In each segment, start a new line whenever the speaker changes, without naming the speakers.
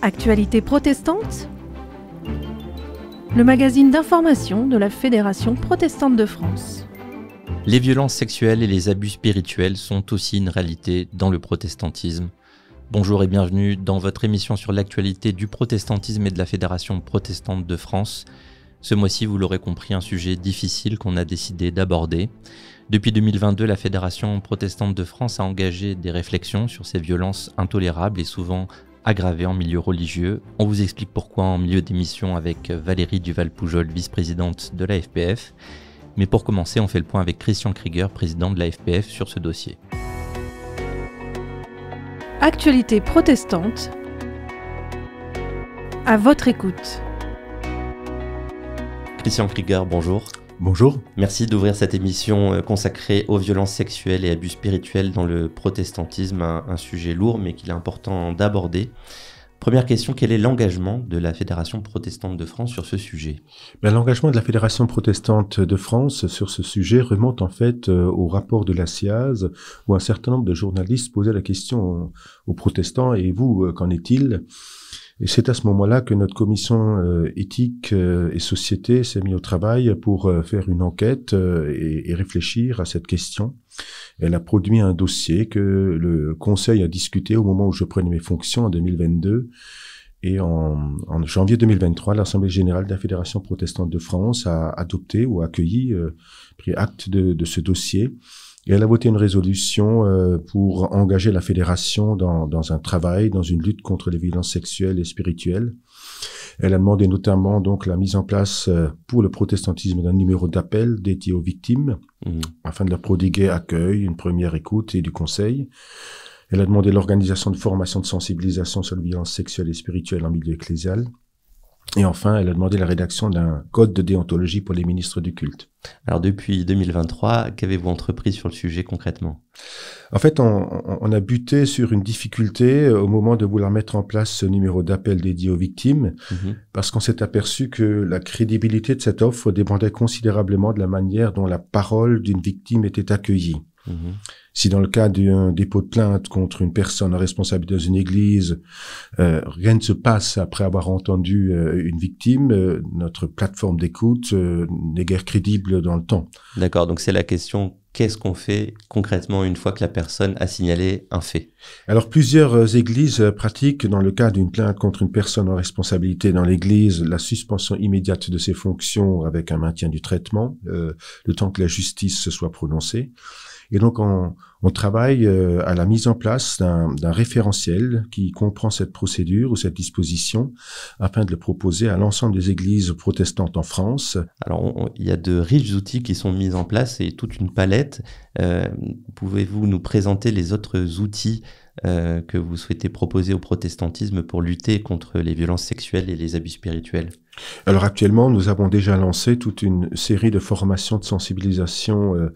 Actualité protestante Le magazine d'information de la Fédération protestante de France.
Les violences sexuelles et les abus spirituels sont aussi une réalité dans le protestantisme. Bonjour et bienvenue dans votre émission sur l'actualité du protestantisme et de la Fédération protestante de France. Ce mois-ci, vous l'aurez compris, un sujet difficile qu'on a décidé d'aborder. Depuis 2022, la Fédération protestante de France a engagé des réflexions sur ces violences intolérables et souvent aggravé en milieu religieux. On vous explique pourquoi en milieu d'émission avec euh, Valérie Duval-Poujol, vice-présidente de la FPF. Mais pour commencer, on fait le point avec Christian Krieger, président de la FPF, sur ce dossier.
Actualité protestante. À votre écoute.
Christian Krieger, bonjour. Bonjour. Merci d'ouvrir cette émission euh, consacrée aux violences sexuelles et abus spirituels dans le protestantisme, un, sujet lourd mais qu'il est important d'aborder.
Première question, quel est l'engagement de la Fédération protestante de France sur ce sujet ben, L'engagement de la Fédération protestante de France sur ce sujet remonte en fait euh, au rapport de la CIAZ où un certain nombre de journalistes posaient la question aux, protestants et vous, euh, qu'en est-il et c'est à ce moment-là que notre commission euh, éthique euh, et société s'est mise au travail pour euh, faire une enquête et, réfléchir à cette question. Elle a produit un dossier que le Conseil a discuté au moment où je prenais mes fonctions en 2022. Et en, janvier 2023, l'Assemblée générale de la Fédération protestante de France a adopté ou accueilli, pris acte de, de ce dossier elle a voté une résolution euh, pour engager la fédération dans, un travail, dans une lutte contre les violences sexuelles et spirituelles. Elle a demandé notamment donc la mise en place euh, pour le protestantisme d'un numéro d'appel dédié aux victimes, mmh. afin de leur prodiguer accueil, une première écoute et du conseil. Elle a demandé l'organisation de formations de sensibilisation sur les violences sexuelles et spirituelles en milieu ecclésial. Et enfin, elle a demandé la rédaction d'un code de déontologie pour les ministres du culte.
Alors depuis 2023, qu'avez-vous entrepris sur le sujet concrètement
En fait, on, a buté sur une difficulté euh, au moment de vouloir mettre en place ce numéro d'appel dédié aux victimes, mhm. parce qu'on s'est aperçu que la crédibilité de cette offre dépendait considérablement de la manière dont la parole d'une victime était accueillie. Mhm. Si dans le cas d'un dépôt de plainte contre une personne responsable dans une église, euh, rien ne se passe après avoir entendu euh, une victime, euh, notre plateforme d'écoute n'est guère crédible dans le temps.
D'accord, donc c'est la question qu'est-ce qu'on fait concrètement une fois que la personne a signalé un fait
Alors plusieurs églises pratiquent, dans le cas d'une plainte contre une personne en responsabilité dans l'église, la suspension immédiate de ses fonctions avec un maintien du traitement, le temps que la justice se soit prononcée. Et donc, on, travaille euh, à la mise en place d'un référentiel qui comprend cette procédure ou cette disposition afin de le proposer à l'ensemble des églises protestantes en France. Alors, il y a de riches outils qui sont mis en place et toute une palette. Euh, pouvez-vous
nous présenter les autres outils euh, que vous souhaitez proposer au protestantisme pour lutter contre les violences sexuelles et les abus spirituels
alors actuellement, nous avons déjà lancé toute une série de formations de sensibilisation euh,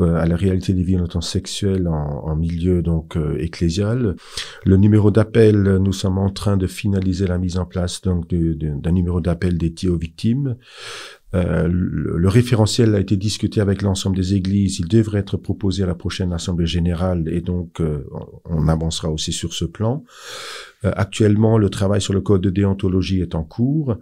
euh, à la réalité des violences sexuelles en, milieu donc ecclésial. Le numéro d'appel, nous sommes en train de finaliser la mise en place donc d'un numéro d'appel dédié aux victimes. Euh, le, référentiel a été discuté avec l'ensemble des églises. Il devrait être proposé à la prochaine assemblée générale et donc euh, on avancera aussi sur ce plan. Euh, actuellement, le travail sur le code de déontologie est en cours.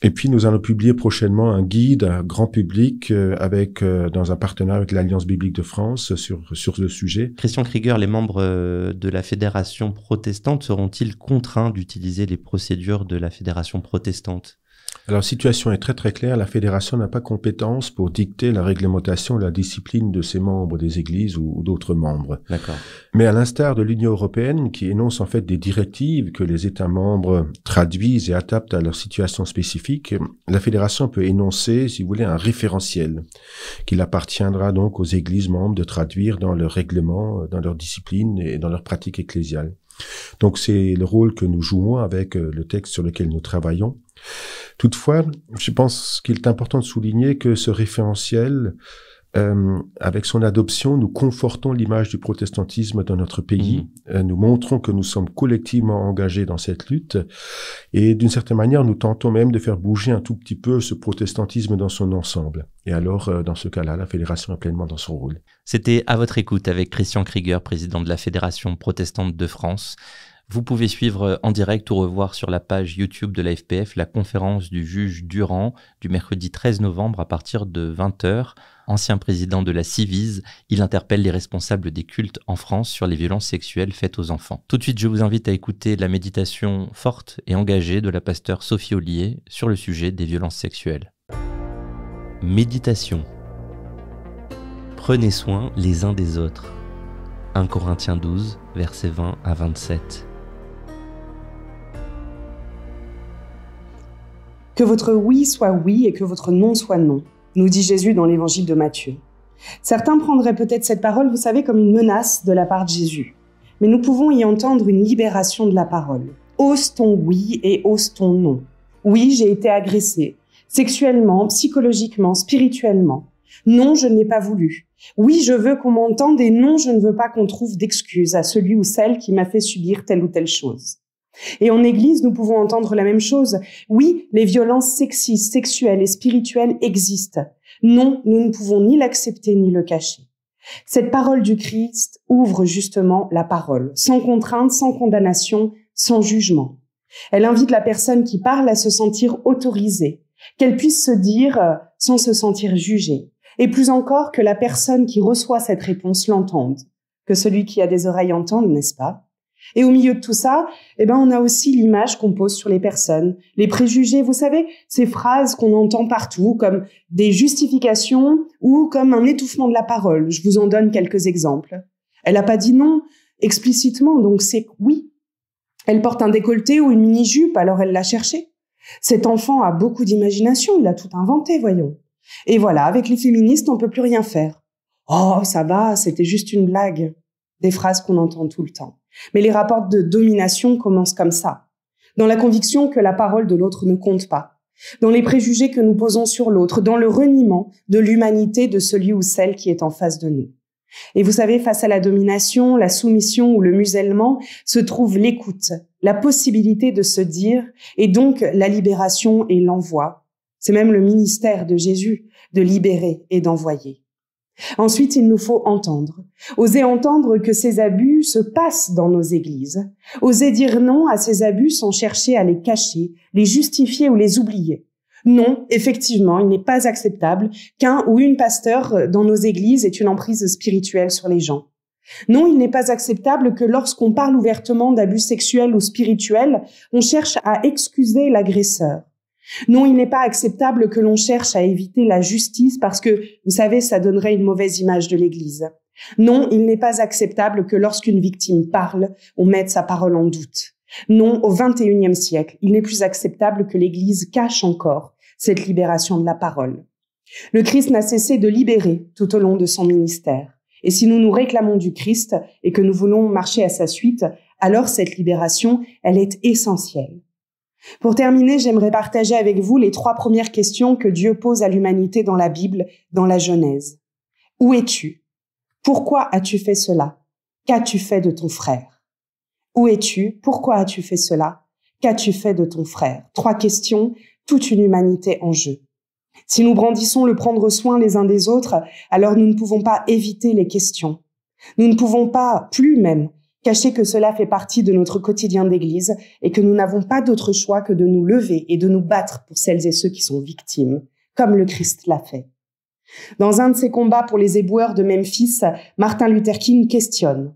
Et puis nous allons publier prochainement un guide à grand public avec dans un partenariat avec l'Alliance biblique de France sur sur sujet.
Christian Krieger, les membres de la fédération protestante seront-ils contraints
d'utiliser les procédures de la fédération protestante alors, situation est très très claire. La fédération n'a pas compétence pour dicter la réglementation la discipline de ses membres des églises ou, d'autres membres. D'accord. Mais à l'instar de l'Union européenne, qui énonce en fait des directives que les États membres traduisent et adaptent à leur situation spécifique, la fédération peut énoncer, si vous voulez, un référentiel qu'il appartiendra donc aux églises membres de traduire dans leur règlement, dans leur discipline et dans leur pratique ecclésiale. Donc, c'est le rôle que nous jouons avec euh, le texte sur lequel nous travaillons. Toutefois, je pense qu'il est important de souligner que ce référentiel, euh, avec son adoption, nous confortons l'image du protestantisme dans notre pays. Mhm. Euh, nous montrons que nous sommes collectivement engagés dans cette lutte. Et d'une certaine manière, nous tentons même de faire bouger un tout petit peu ce protestantisme dans son ensemble. Et alors, euh, dans ce cas-là, la fédération est pleinement dans son rôle.
C'était à votre écoute avec Christian Krieger, président de la Fédération protestante de France. Vous pouvez suivre euh, en direct ou revoir sur la page YouTube de la FPF la conférence du juge Durand du mercredi 13 novembre à partir de 20h. Ancien président de la Civise, il interpelle les responsables des cultes en France sur les violences sexuelles faites aux enfants. Tout de suite, je vous invite à écouter la méditation forte et engagée de la pasteur Sophie Ollier sur le sujet des violences sexuelles. Méditation. Prenez soin les uns des autres. 1 Corinthiens 12, versets 20 à 27.
Que votre oui soit oui et que votre non soit non, nous dit Jésus dans l'évangile de Matthieu. Certains prendraient peut-être cette parole, vous savez, comme une menace de la part de Jésus. Mais nous pouvons y entendre une libération de la parole. Ose ton oui et ose ton non. Oui, j'ai été agressé, sexuellement, psychologiquement, spirituellement. Non, je n'ai pas voulu. Oui, je veux qu'on m'entende et non, je ne veux pas qu'on trouve d'excuses à celui ou celle qui m'a fait subir telle ou telle chose. Et en Église, nous pouvons entendre la même chose. Oui, les violences sexistes, sexuelles et spirituelles existent. Non, nous ne pouvons ni l'accepter ni le cacher. Cette parole du Christ ouvre justement la parole, sans contrainte, sans condamnation, sans jugement. Elle invite la personne qui parle à se sentir autorisée, qu'elle puisse se dire euh, sans se sentir jugée, et plus encore que la personne qui reçoit cette réponse l'entende, que celui qui a des oreilles entende, n'est-ce pas et au milieu de tout ça, eh ben, on a aussi l'image qu'on pose sur les personnes, les préjugés, vous savez, ces phrases qu'on entend partout comme des justifications ou comme un étouffement de la parole. Je vous en donne quelques exemples. Elle n'a pas dit non explicitement, donc c'est oui. Elle porte un décolleté ou une mini-jupe, alors elle l'a cherché. Cet enfant a beaucoup d'imagination, il a tout inventé, voyons. Et voilà, avec les féministes, on peut plus rien faire. Oh, ça va, c'était juste une blague. Des phrases qu'on entend tout le temps. Mais les rapports de domination commencent comme ça, dans la conviction que la parole de l'autre ne compte pas, dans les préjugés que nous posons sur l'autre, dans le reniement de l'humanité de celui ou celle qui est en face de nous. Et vous savez, face à la domination, la soumission ou le musellement, se trouve l'écoute, la possibilité de se dire, et donc la libération et l'envoi. C'est même le ministère de Jésus de libérer et d'envoyer. Ensuite, il nous faut entendre, oser entendre que ces abus se passent dans nos églises, oser dire non à ces abus sans chercher à les cacher, les justifier ou les oublier. Non, effectivement, il n'est pas acceptable qu'un ou une pasteur dans nos églises ait une emprise spirituelle sur les gens. Non, il n'est pas acceptable que lorsqu'on parle ouvertement d'abus sexuels ou spirituels, on cherche à excuser l'agresseur. Non, il n'est pas acceptable que l'on cherche à éviter la justice parce que, vous savez, ça donnerait une mauvaise image de l'Église. Non, il n'est pas acceptable que lorsqu'une victime parle, on mette sa parole en doute. Non, au XXIe siècle, il n'est plus acceptable que l'Église cache encore cette libération de la parole. Le Christ n'a cessé de libérer tout au long de son ministère. Et si nous nous réclamons du Christ et que nous voulons marcher à sa suite, alors cette libération, elle est essentielle. Pour terminer, j'aimerais partager avec vous les trois premières questions que Dieu pose à l'humanité dans la Bible, dans la Genèse. Où es-tu Pourquoi as-tu fait cela Qu'as-tu fait de ton frère Où es-tu Pourquoi as-tu fait cela Qu'as-tu fait de ton frère Trois questions, toute une humanité en jeu. Si nous brandissons le prendre soin les uns des autres, alors nous ne pouvons pas éviter les questions. Nous ne pouvons pas, plus même, Cachez que cela fait partie de notre quotidien d'Église et que nous n'avons pas d'autre choix que de nous lever et de nous battre pour celles et ceux qui sont victimes, comme le Christ l'a fait. Dans un de ses combats pour les éboueurs de Memphis, Martin Luther King questionne.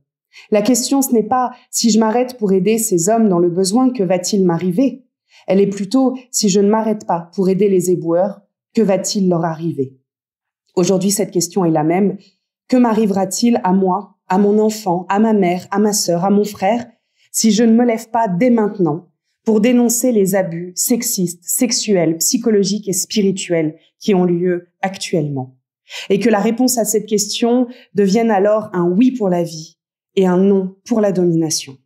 La question, ce n'est pas si je m'arrête pour aider ces hommes dans le besoin, que va-t-il m'arriver Elle est plutôt si je ne m'arrête pas pour aider les éboueurs, que va-t-il leur arriver Aujourd'hui, cette question est la même. Que m'arrivera-t-il à moi à mon enfant, à ma mère, à ma sœur, à mon frère, si je ne me lève pas dès maintenant pour dénoncer les abus sexistes, sexuels, psychologiques et spirituels qui ont lieu actuellement. Et que la réponse à cette question devienne alors un oui pour la vie et un non pour la domination.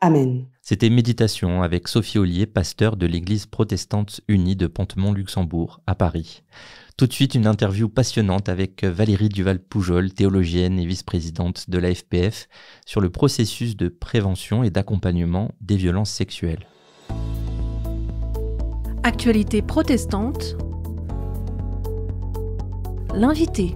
Amen.
C'était Méditation avec Sophie Ollier, pasteur de l'Église protestante unie de Pontemont-Luxembourg à Paris. Tout de suite, une interview passionnante avec Valérie Duval-Poujol, théologienne et vice-présidente de l'AFPF, sur le processus de prévention et d'accompagnement des violences sexuelles.
Actualité protestante. L'invité.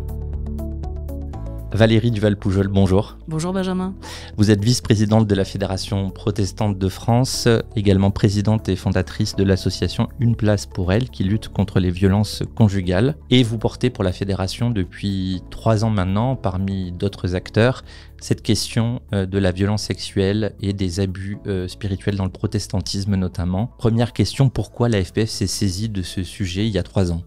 Valérie Duval-Poujol, bonjour. Bonjour Benjamin. Vous êtes vice-présidente de la Fédération protestante de France, également présidente et fondatrice de l'association Une place pour elle qui lutte contre les violences conjugales. Et vous portez pour la Fédération depuis trois ans maintenant, parmi d'autres acteurs, cette question euh, de la violence sexuelle et des abus euh, spirituels dans le protestantisme notamment. Première question, pourquoi la FPF s'est saisie de ce sujet il y a trois ans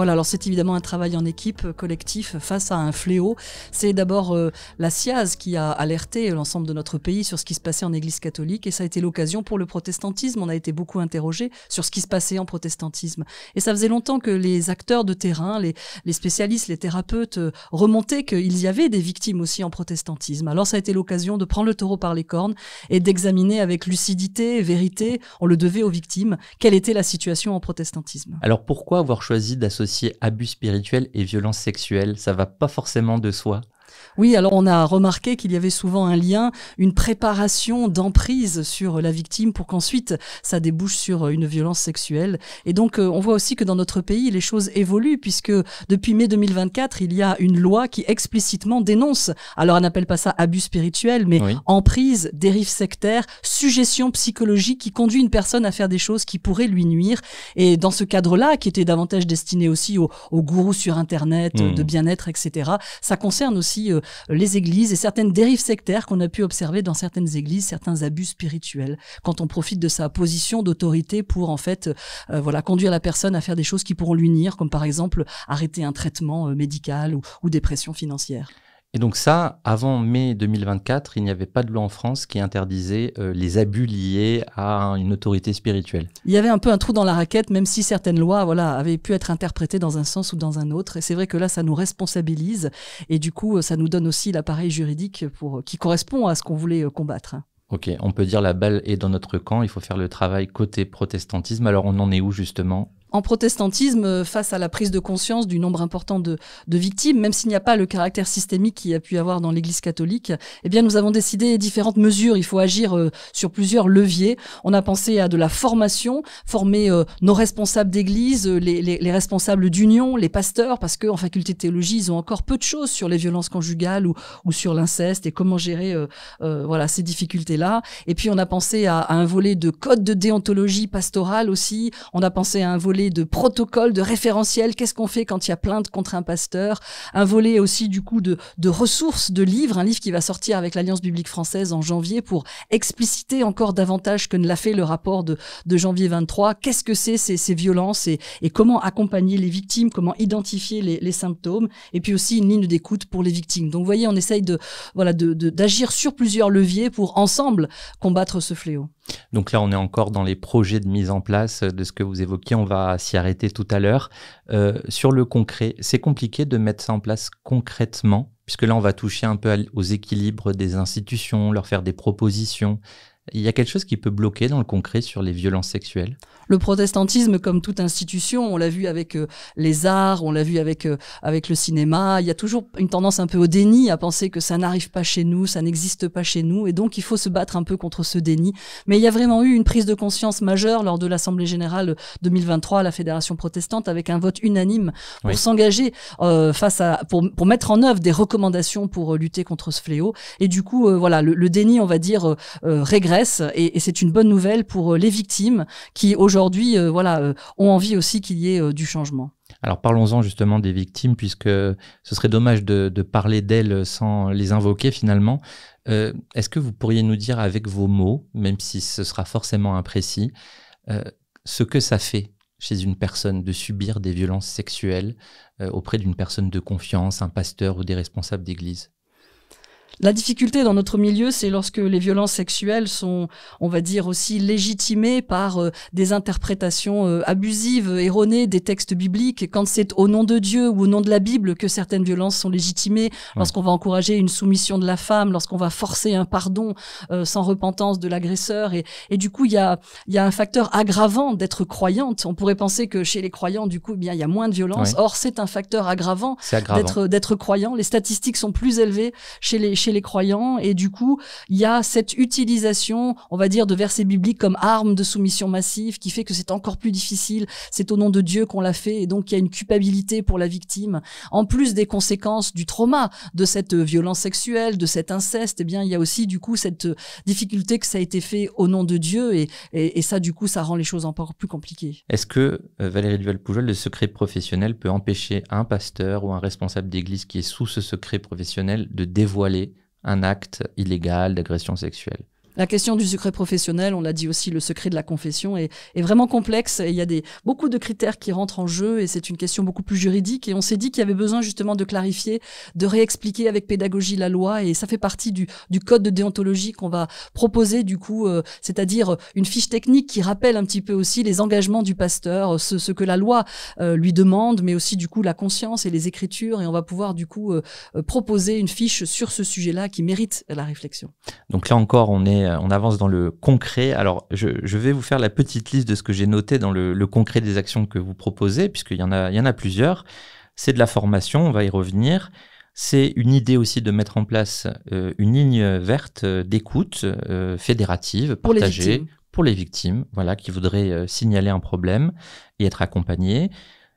voilà, alors c'est évidemment un travail en équipe, euh, collectif, face à un fléau. C'est d'abord euh, la SIAZ qui a alerté l'ensemble de notre pays sur ce qui se passait en Église catholique, et ça a été l'occasion pour le protestantisme. On a été beaucoup interrogé sur ce qui se passait en protestantisme. Et ça faisait longtemps que les acteurs de terrain, les, spécialistes, les thérapeutes euh, remontaient qu'il y avait des victimes aussi en protestantisme. Alors ça a été l'occasion de prendre le taureau par les cornes et d'examiner avec lucidité, vérité, on le devait aux victimes, quelle était la situation en protestantisme.
Alors pourquoi avoir choisi d'associer abus spirituel et violence sexuelle. Ça va pas forcément de soi.
Oui, alors on a remarqué qu'il y avait souvent un lien, une préparation d'emprise sur la victime pour qu'ensuite ça débouche sur une violence sexuelle. Et donc euh, on voit aussi que dans notre pays, les choses évoluent puisque depuis mai 2024, il y a une loi qui explicitement dénonce, alors on n'appelle pas ça abus spirituel, mais emprise, dérive sectaire, suggestion psychologique qui conduit une personne à faire des choses qui pourraient lui nuire. Et dans ce cadre-là, qui était davantage destiné aussi aux, gourous sur Internet, mmh. de bien-être, etc., ça concerne aussi euh, euh, les églises et certaines dérives sectaires qu'on a pu observer dans certaines églises, certains abus spirituels, quand on profite de sa position d'autorité pour en fait euh, euh, conduire la personne à faire des choses qui pourront lui nuire, comme par exemple arrêter un traitement médical ou des pressions financières.
Et donc ça, avant mai 2024, il n'y avait pas de loi en France qui interdisait euh, les abus liés à une autorité spirituelle.
Il y avait un peu un trou dans la raquette, même si certaines lois voilà, avaient pu être interprétées dans un sens ou dans un autre. Et c'est vrai que là, ça nous responsabilise. Et du coup, ça nous donne aussi l'appareil juridique pour, qui correspond à ce qu'on voulait euh, combattre.
Ok, on peut dire la balle est dans notre camp, il faut faire le travail côté protestantisme. Alors on en est où justement
en protestantisme face à la prise de conscience du nombre important de, victimes, même s'il n'y a pas le caractère systémique qu'il y a pu avoir dans l'Église catholique, eh bien nous avons décidé différentes mesures. Il faut agir euh, sur plusieurs leviers. On a pensé à de la formation, former euh, nos responsables d'église, euh, les, responsables d'union, les pasteurs, parce qu'en faculté de théologie, ils ont encore peu de choses sur les violences conjugales ou, sur l'inceste et comment gérer voilà ces difficultés-là. Et puis on a pensé à, à un volet de code de déontologie pastorale aussi. On a pensé à un volet de protocole, de référentiel, qu'est-ce qu'on fait quand il y a plainte contre un pasteur, un volet aussi du coup de, ressources, de livres, un livre qui va sortir avec l'Alliance biblique française en janvier pour expliciter encore davantage que ne l'a fait le rapport de, de janvier 23, qu'est-ce que c'est ces, violences et, et, comment accompagner les victimes, comment identifier les, symptômes, et puis aussi une ligne d'écoute pour les victimes. Donc vous voyez, on essaye de voilà d'agir sur plusieurs leviers pour ensemble combattre ce fléau.
Donc là, on est encore dans les projets de mise en place euh, de ce que vous évoquiez. On va s'y arrêter tout à l'heure. Euh, sur le concret, c'est compliqué de mettre ça en place concrètement, puisque là, on va toucher un peu aux équilibres des institutions, leur faire des propositions. Il y a quelque chose qui peut bloquer dans le concret sur les violences sexuelles
Le protestantisme, comme toute institution, on l'a vu avec euh, les arts, on l'a vu avec, euh, avec le cinéma, il y a toujours une tendance un peu au déni, à penser que ça n'arrive pas chez nous, ça n'existe pas chez nous, et donc il faut se battre un peu contre ce déni. Mais il y a vraiment eu une prise de conscience majeure lors de l'Assemblée générale 2023 à la Fédération protestante, avec un vote unanime pour s'engager euh, face à, pour, pour, mettre en œuvre des recommandations pour lutter contre ce fléau. Et du coup, voilà, le, déni, on va dire, régresse et, c'est une bonne nouvelle pour euh, les victimes qui aujourd'hui euh, voilà euh, ont envie aussi qu'il y ait du changement.
Alors parlons-en justement des victimes, puisque ce serait dommage de, de parler d'elles sans les invoquer finalement. Est-ce que vous pourriez nous dire avec vos mots, même si ce sera forcément imprécis, ce que ça fait chez une personne de subir des violences sexuelles auprès d'une personne de confiance, un pasteur ou des responsables d'église
la difficulté dans notre milieu, c'est lorsque les violences sexuelles sont, on va dire, aussi légitimées par euh, des interprétations euh, abusives, erronées des textes bibliques. quand c'est au nom de Dieu ou au nom de la Bible que certaines violences sont légitimées, lorsqu'on va encourager une soumission de la femme, lorsqu'on va forcer un pardon euh, sans repentance de l'agresseur. Et, du coup, il y a, un facteur aggravant d'être croyante. On pourrait penser que chez les croyants, du coup, eh bien, il y a moins de violences. Or, c'est un facteur aggravant, d'être croyant. Les statistiques sont plus élevées chez les, les croyants. Et du coup, il y a cette utilisation, on va dire, de versets bibliques comme arme de soumission massive qui fait que c'est encore plus difficile. C'est au nom de Dieu qu'on l'a fait. Et donc, il y a une culpabilité pour la victime. En plus des conséquences du trauma, de cette violence sexuelle, de cet inceste, Et eh bien, il y a aussi, du coup, cette difficulté que ça a été fait au nom de Dieu. Et, ça, du coup, ça rend les choses encore plus compliquées.
Est-ce que, euh, Valérie Duval-Poujol, le secret professionnel peut empêcher un pasteur ou un responsable d'église qui est sous ce secret professionnel de dévoiler un acte illégal d'agression sexuelle.
La question du secret professionnel, on l'a dit aussi, le secret de la confession est, vraiment complexe. il y a beaucoup de critères qui rentrent en jeu et c'est une question beaucoup plus juridique. Et on s'est dit qu'il y avait besoin justement de clarifier, de réexpliquer avec pédagogie la loi. Et ça fait partie du, code de déontologie qu'on va proposer du coup, euh, c'est-à-dire une fiche technique qui rappelle un petit peu aussi les engagements du pasteur, ce, que la loi euh, lui demande, mais aussi du coup la conscience et les écritures. Et on va pouvoir du coup euh, proposer une fiche sur ce sujet-là qui mérite la réflexion.
Donc là encore, on est euh, on avance dans le concret. Alors, je, vais vous faire la petite liste de ce que j'ai noté dans le, concret des actions que vous proposez, puisqu'il y en a, plusieurs. C'est de la formation, on va y revenir. C'est une idée aussi de mettre en place euh, une ligne verte euh, d'écoute fédérative, pour les, pour les, victimes, voilà, qui voudraient signaler un problème et être accompagnées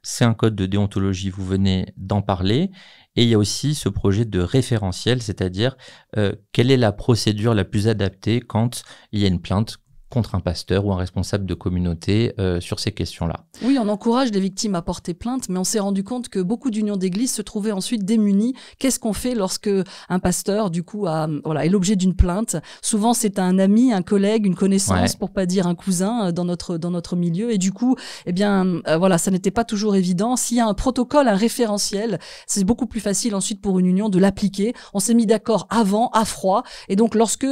c'est un code de déontologie, vous venez d'en parler. Et il y a aussi ce projet de référentiel, c'est-à-dire euh, quelle est la procédure la plus adaptée quand il y a une plainte contre un pasteur ou un responsable de communauté euh, sur ces questions-là.
Oui, on encourage les victimes à porter plainte, mais on s'est rendu compte que beaucoup d'unions d'église se trouvaient ensuite démunies. Qu'est-ce qu'on fait lorsque un pasteur, du coup, voilà, est l'objet d'une plainte Souvent, c'est un ami, un collègue, une connaissance, pour pour pas dire un cousin, euh, dans notre dans notre milieu. Et du coup, eh bien, euh, voilà, ça n'était pas toujours évident. S'il y a un protocole, un référentiel, c'est beaucoup plus facile ensuite pour une union de l'appliquer. On s'est mis d'accord avant, à froid, et donc lorsque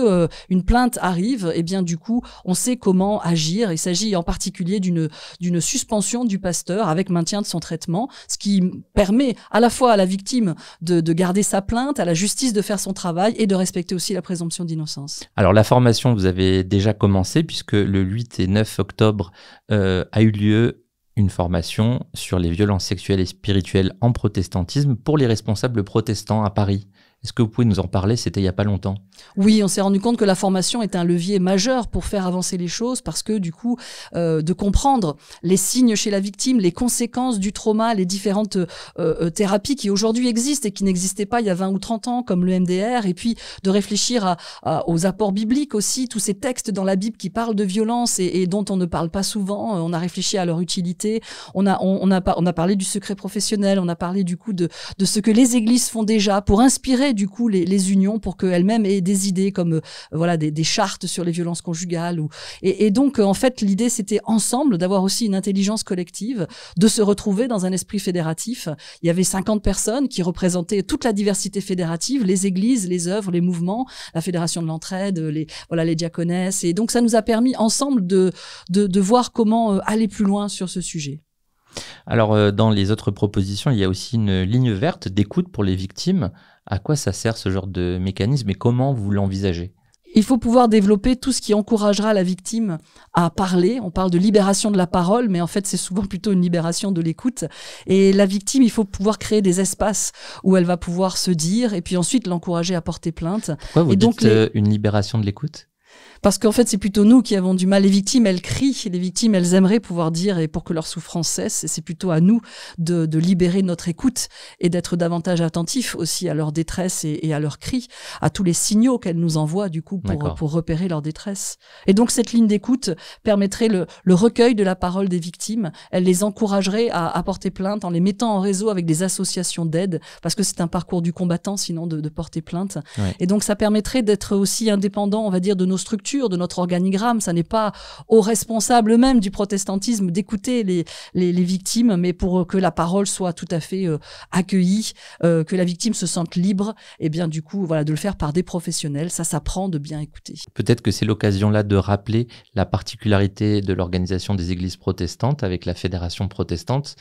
une plainte arrive, eh bien, du coup, on on sait comment agir. Il s'agit en particulier d'une suspension du pasteur avec maintien de son traitement, ce qui permet à la fois à la victime de, garder sa plainte, à la justice de faire son travail et de respecter aussi la présomption d'innocence.
Alors la formation, vous avez déjà commencé puisque le 8 et 9 octobre euh, a eu lieu une formation sur les violences sexuelles et spirituelles en protestantisme pour les responsables protestants à Paris. Est-ce que vous pouvez nous en parler C'était il n'y a pas longtemps.
Oui, on s'est rendu compte que la formation est un levier majeur pour faire avancer les choses parce que du coup, euh, de comprendre les signes chez la victime, les conséquences du trauma, les différentes euh, euh, thérapies qui aujourd'hui existent et qui n'existaient pas il y a 20 ou 30 ans, comme le MDR, et puis de réfléchir à, aux apports bibliques aussi, tous ces textes dans la Bible qui parlent de violence et, dont on ne parle pas souvent. On a réfléchi à leur utilité. On a, on, on a parlé du secret professionnel. On a parlé du coup de ce que les églises font déjà pour inspirer du coup les, unions pour qu'elles-mêmes aient des idées comme euh, voilà des, chartes sur les violences conjugales. Et, donc, euh, en fait, l'idée, c'était ensemble d'avoir aussi une intelligence collective, de se retrouver dans un esprit fédératif. Il y avait 50 personnes qui représentaient toute la diversité fédérative, les églises, les œuvres, les mouvements, la fédération de l'entraide, les, voilà, les diaconesses. Et donc, ça nous a permis ensemble de voir comment euh, aller plus loin sur ce sujet.
Alors, euh, dans les autres propositions, il y a aussi une ligne verte d'écoute pour les victimes. À quoi ça sert ce genre de mécanisme et comment vous l'envisagez
il faut pouvoir développer tout ce qui encouragera la victime à parler. On parle de libération de la parole, mais en fait, c'est souvent plutôt une libération de l'écoute. Et la victime, il faut pouvoir créer des espaces où elle va pouvoir se dire et puis ensuite l'encourager à porter plainte. vous dites euh,
une libération de l'écoute
parce qu'en fait, c'est plutôt nous qui avons du mal. Les victimes, elles crient, les victimes, elles aimeraient pouvoir dire et pour que leur souffrance cesse. Et c'est plutôt à nous de, de, libérer notre écoute et d'être davantage attentifs aussi à leur détresse et, à leurs cris, à tous les signaux qu'elles nous envoient du coup pour, pour repérer leur détresse. Et donc cette ligne d'écoute permettrait le, le, recueil de la parole des victimes. Elle les encouragerait à, apporter porter plainte en les mettant en réseau avec des associations d'aide, parce que c'est un parcours du combattant sinon de, de porter plainte. Et donc ça permettrait d'être aussi indépendant, on va dire, de nos structures de notre organigramme. Ça n'est pas aux responsables même du protestantisme d'écouter les, les, victimes, mais pour euh, que la parole soit tout à fait euh, accueillie, euh, que la victime se sente libre, et eh bien du coup, voilà, de le faire par des professionnels, ça s'apprend de bien écouter.
Peut-être que c'est l'occasion là de rappeler la particularité de l'organisation des églises protestantes avec la fédération protestante.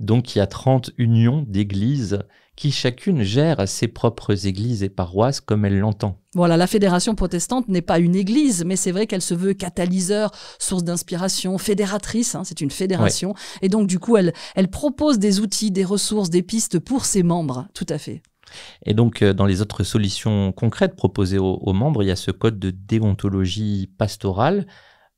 Donc il y a 30 unions d'églises qui chacune gère ses propres églises et paroisses comme elle l'entend.
Voilà, la fédération protestante n'est pas une église, mais c'est vrai qu'elle se veut catalyseur, source d'inspiration, fédératrice, hein, c'est une fédération. Et donc du coup, elle, propose des outils, des ressources, des pistes pour ses membres, tout à fait.
Et donc, euh, dans les autres solutions concrètes proposées aux, membres, il y a ce code de déontologie pastorale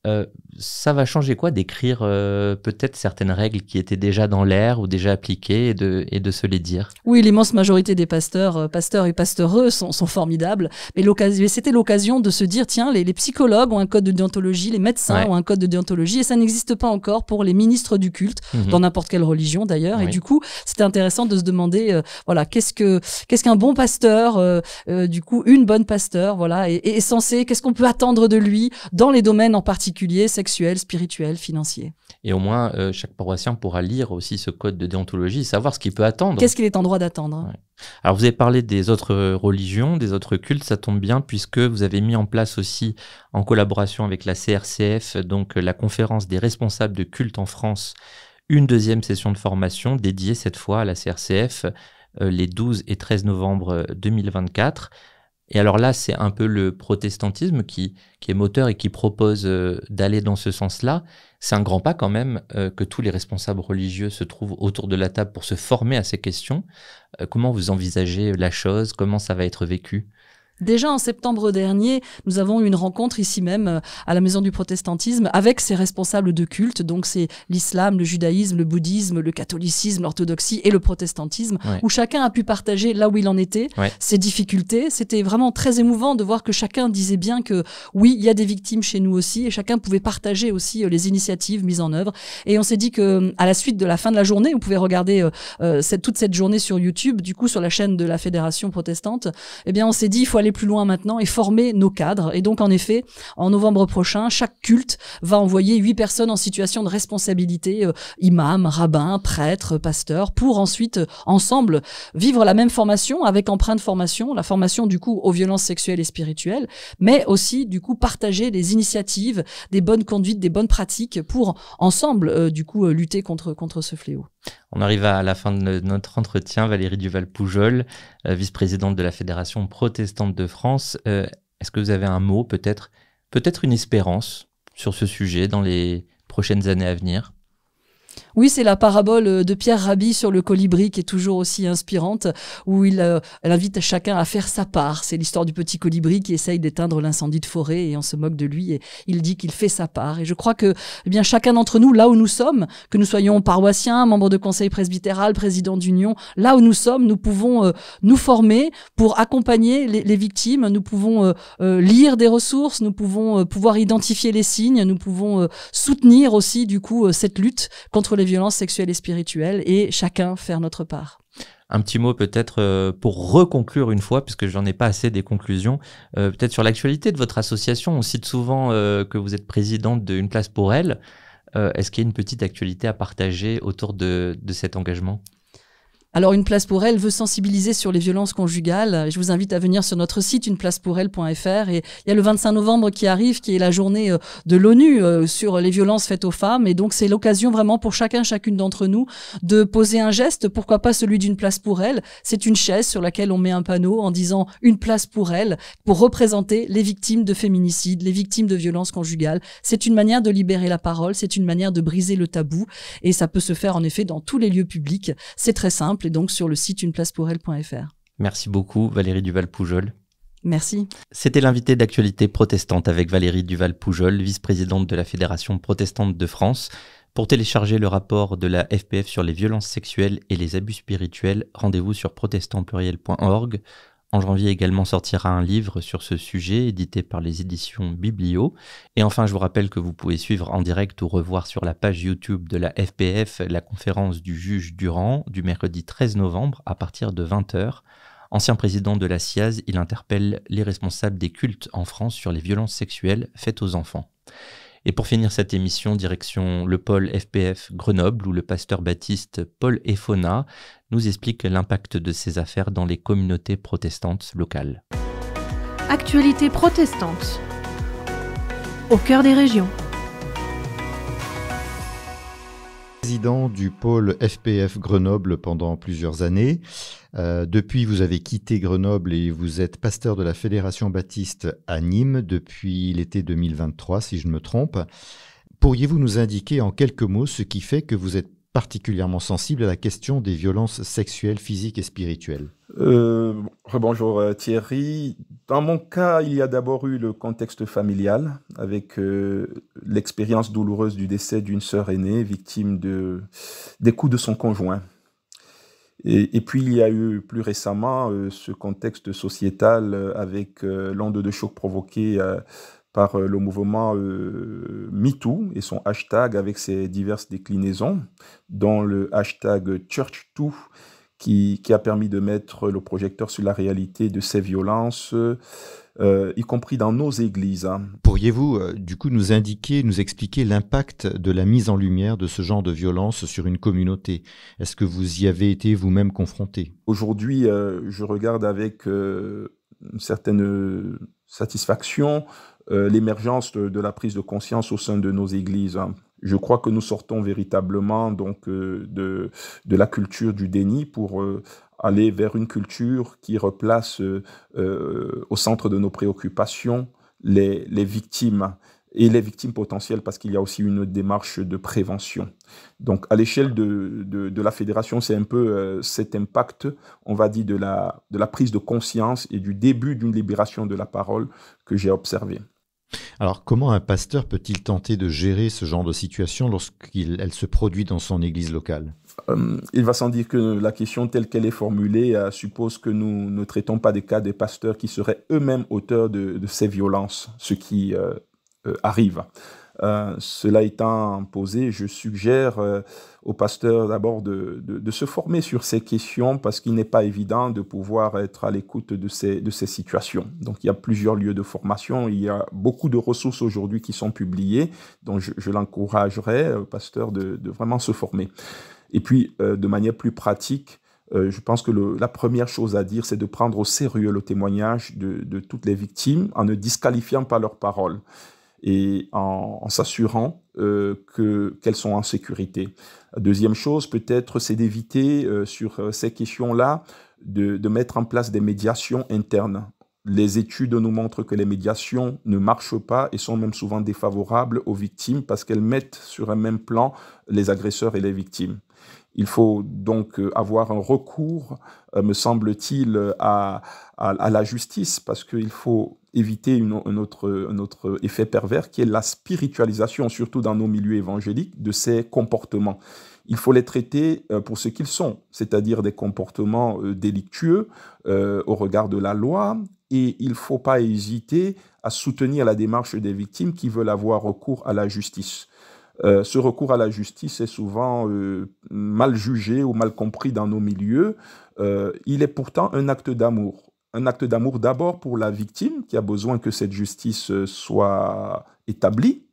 euh, ça va changer quoi d'écrire euh, peut-être certaines règles qui étaient déjà dans l'air ou déjà appliquées et de, se les dire
Oui, l'immense majorité des pasteurs, euh, pasteurs et pasteureux sont, formidables. Mais c'était l'occasion de se dire tiens, les, psychologues ont un code de déontologie, les médecins ont un code de déontologie, et ça n'existe pas encore pour les ministres du culte, mhm. dans n'importe quelle religion d'ailleurs. Et du coup, c'était intéressant de se demander voilà, qu'est-ce qu'un bon pasteur, du coup, une bonne pasteur, voilà, est, est qu'est-ce qu'on peut attendre de lui dans les domaines en particulier sexuel spirituel spirituels, financiers.
Et au moins, euh, chaque paroissien pourra lire aussi ce code de déontologie savoir ce qu'il peut attendre. Qu'est-ce qu'il
est en droit d'attendre hein
Alors, vous avez parlé des autres euh, religions, des autres cultes, ça tombe bien, puisque vous avez mis en place aussi, en collaboration avec la CRCF, donc euh, la conférence des responsables de culte en France, une deuxième session de formation dédiée cette fois à la CRCF les 12 et 13 novembre 2024. Et alors là, c'est un peu le protestantisme qui, est moteur et qui propose euh, d'aller dans ce sens-là. C'est un grand pas quand même euh, que tous les responsables religieux se trouvent autour de la table pour se former à ces questions. Euh, comment vous envisagez la chose Comment ça va être vécu
Déjà en septembre dernier, nous avons eu une rencontre ici même euh, à la Maison du Protestantisme avec ses responsables de culte, donc c'est l'islam, le judaïsme, le bouddhisme, le catholicisme, l'orthodoxie et le protestantisme, où chacun a pu partager là où il en était, ses difficultés. C'était vraiment très émouvant de voir que chacun disait bien que oui, il y a des victimes chez nous aussi, et chacun pouvait partager aussi euh, les initiatives mises en œuvre. Et on s'est dit que à la suite de la fin de la journée, vous pouvez regarder euh, cette, toute cette journée sur YouTube, du coup sur la chaîne de la Fédération protestante, eh bien on s'est dit il faut aller plus loin maintenant et former nos cadres. Et donc, en effet, en novembre prochain, chaque culte va envoyer huit personnes en situation de responsabilité, euh, imam, rabbin, prêtre, pasteur, pour ensuite, euh, ensemble, vivre la même formation avec empreinte formation, la formation du coup aux violences sexuelles et spirituelles, mais aussi du coup partager des initiatives, des bonnes conduites, des bonnes pratiques pour ensemble, euh, du coup, lutter contre, contre ce fléau.
On arrive à la fin de notre entretien. Valérie Duval-Poujol, euh, vice-présidente de la Fédération protestante de France. Euh, est-ce que vous avez un mot, peut-être, peut-être une espérance sur ce sujet dans les prochaines années à venir
oui, c'est la parabole euh, de Pierre Rabhi sur le colibri qui est toujours aussi inspirante, où il, euh, elle invite chacun à faire sa part. C'est l'histoire du petit colibri qui essaye d'éteindre l'incendie de forêt et on se moque de lui et il dit qu'il fait sa part. Et je crois que eh bien chacun d'entre nous, là où nous sommes, que nous soyons paroissiens, membres de conseil presbytéral, président d'union, là où nous sommes, nous pouvons euh, nous former pour accompagner les, victimes. Nous pouvons lire des ressources, nous pouvons pouvoir identifier les signes, nous pouvons soutenir aussi du coup cette lutte contre les violences sexuelles et spirituelles et chacun faire notre part.
Un petit mot peut-être euh, pour reconclure une fois, puisque j'en ai pas assez des conclusions, euh, peut-être sur l'actualité de votre association. On cite souvent euh, que vous êtes présidente d'une place pour elle. Est-ce qu'il y a une petite actualité à partager autour de, de cet engagement
alors, Une place pour elle veut sensibiliser sur les violences conjugales. Je vous invite à venir sur notre site uneplacepourelle.fr. Et il y a le 25 novembre qui arrive, qui est la journée euh, de l'ONU euh, sur les violences faites aux femmes. Et donc, c'est l'occasion vraiment pour chacun, chacune d'entre nous de poser un geste. Pourquoi pas celui d'une place pour elle C'est une chaise sur laquelle on met un panneau en disant Une place pour elle, pour représenter les victimes de féminicides, les victimes de violences conjugales. C'est une manière de libérer la parole, c'est une manière de briser le tabou. Et ça peut se faire en effet dans tous les lieux publics. C'est très simple et donc sur le site uneplacepourelle.fr.
Merci beaucoup Valérie Duval-Poujol. Merci. C'était l'invité d'actualité protestante avec Valérie Duval-Poujol, vice-présidente de la Fédération protestante de France. Pour télécharger le rapport de la FPF sur les violences sexuelles et les abus spirituels, rendez-vous sur protestantpluriel.org. En janvier également sortira un livre sur ce sujet édité par les éditions Biblio. Et enfin, je vous rappelle que vous pouvez suivre en direct ou revoir sur la page YouTube de la FPF la conférence du juge Durand du mercredi 13 novembre à partir de 20h. Ancien président de la Cias, il interpelle les responsables des cultes en France sur les violences sexuelles faites aux enfants. Et pour finir cette émission, direction le pôle FPF Grenoble, où le pasteur baptiste Paul Ephona nous explique l'impact de ces affaires dans les communautés protestantes locales.
Actualité protestante. Au cœur des régions.
président du pôle FPF Grenoble pendant plusieurs années. Euh, depuis, vous avez quitté Grenoble et vous êtes pasteur de la Fédération baptiste à Nîmes depuis l'été 2023, si je ne me trompe. Pourriez-vous nous indiquer en quelques mots ce qui fait que vous êtes particulièrement sensible à la question des violences sexuelles, physiques et spirituelles
euh, Bonjour euh, Thierry. Dans mon cas, il y a d'abord eu le contexte familial, avec euh, l'expérience douloureuse du décès d'une sœur aînée, victime des coups de son conjoint. Et, puis il y a eu plus récemment euh, ce contexte sociétal avec euh, l'onde de choc provoquée par le mouvement MeToo et son hashtag avec ses diverses déclinaisons, dont le hashtag ChurchToo qui, a permis de mettre le projecteur sur la réalité de ces violences, euh, y compris dans nos églises. Hein. Pourriez-vous, euh,
du coup, nous indiquer, nous expliquer l'impact de la mise en lumière de ce genre de violence sur une communauté Est-ce que vous y avez été vous-même confronté
Aujourd'hui, euh, je regarde avec une certaine satisfaction l'émergence de, la prise de conscience au sein de nos églises. Hein je crois que nous sortons véritablement donc euh, de, la culture du déni pour euh, aller vers une culture qui replace euh, au centre de nos préoccupations les, victimes et les victimes potentielles parce qu'il y a aussi une démarche de prévention. Donc à l'échelle de, la fédération, c'est un peu cet impact, on va dire, de la, de la prise de conscience et du début d'une libération de la parole que j'ai observé.
Alors, comment un pasteur peut-il tenter de gérer ce genre de situation lorsqu'elle se produit dans son église locale euh,
Il va sans dire que la question telle qu'elle est formulée euh, suppose que nous ne traitons pas des cas des pasteurs qui seraient eux-mêmes auteurs de, ces violences, ce qui euh, arrive. cela étant posé, je suggère au pasteur d'abord de, de, se former sur ces questions parce qu'il n'est pas évident de pouvoir être à l'écoute de ces, de ces situations. Donc il y a plusieurs lieux de formation, il y a beaucoup de ressources aujourd'hui qui sont publiées, donc je, je l'encouragerais, euh, pasteur, de, de, vraiment se former. Et puis euh, de manière plus pratique, euh, je pense que la première chose à dire, c'est de prendre au sérieux le témoignage de, de toutes les victimes en ne disqualifiant pas leurs paroles et en, s'assurant euh, qu'elles sont en sécurité. Deuxième chose, peut-être, c'est d'éviter euh, sur euh, ces questions-là de, de mettre en place des médiations internes. Les études nous montrent que les médiations ne marchent pas et sont même souvent défavorables aux victimes parce qu'elles mettent sur un même plan les agresseurs et les victimes. Il faut donc euh, avoir un recours, me semble-t-il, à, à, la justice, parce qu'il faut éviter une, un, autre, effet pervers qui est la spiritualisation, surtout dans nos milieux évangéliques, de ces comportements. Il faut les traiter euh, pour ce qu'ils sont, c'est-à-dire des comportements euh, délictueux euh, au regard de la loi, et il ne faut pas hésiter à soutenir la démarche des victimes qui veulent avoir recours à la justice. ce recours à la justice est souvent mal jugé ou mal compris dans nos milieux. il est pourtant un acte d'amour un acte d'amour d'abord pour la victime qui a besoin que cette justice euh, soit établie,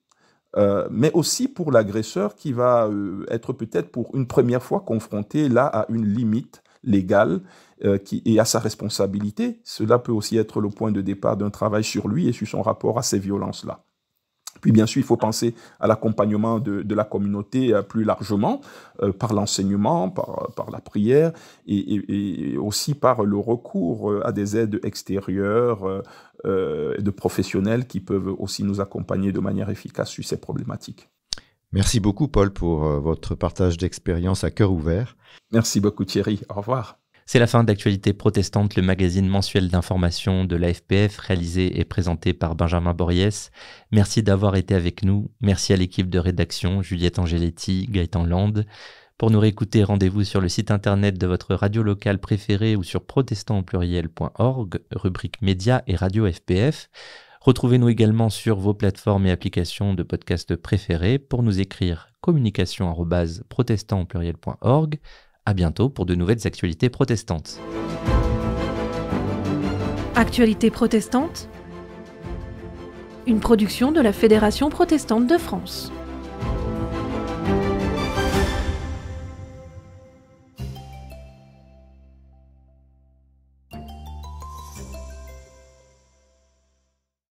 euh, mais aussi pour l'agresseur qui va euh, être peut-être pour une première fois confronté là à une limite légale et à sa responsabilité. Cela peut aussi être le point de départ d'un travail sur lui et sur son rapport à ces violences-là. Puis bien sûr, il faut penser à l'accompagnement de, la communauté euh, plus largement, euh, par l'enseignement, par, euh, la prière, et, aussi par le recours à des aides extérieures, euh, de professionnels qui peuvent aussi nous accompagner de manière efficace sur ces problématiques.
Merci beaucoup, Paul, pour votre partage d'expérience à cœur ouvert. Merci beaucoup,
Thierry. Au revoir.
C'est la fin d'Actualité protestante, le magazine mensuel d'information de l'AFPF réalisé et présenté par Benjamin Bories. Merci d'avoir été avec nous. Merci à l'équipe de rédaction, Juliette Angeletti, Gaëtan Land. Pour nous réécouter, rendez-vous sur le site internet de votre radio locale préférée ou sur protestantpluriel.org, rubrique médias et radio FPF. Retrouvez-nous également sur vos plateformes et applications de podcasts préférées pour nous écrire communication@protestantpluriel.org à bientôt pour de nouvelles actualités protestantes.
Actualité protestante, Une production de la Fédération protestante de France.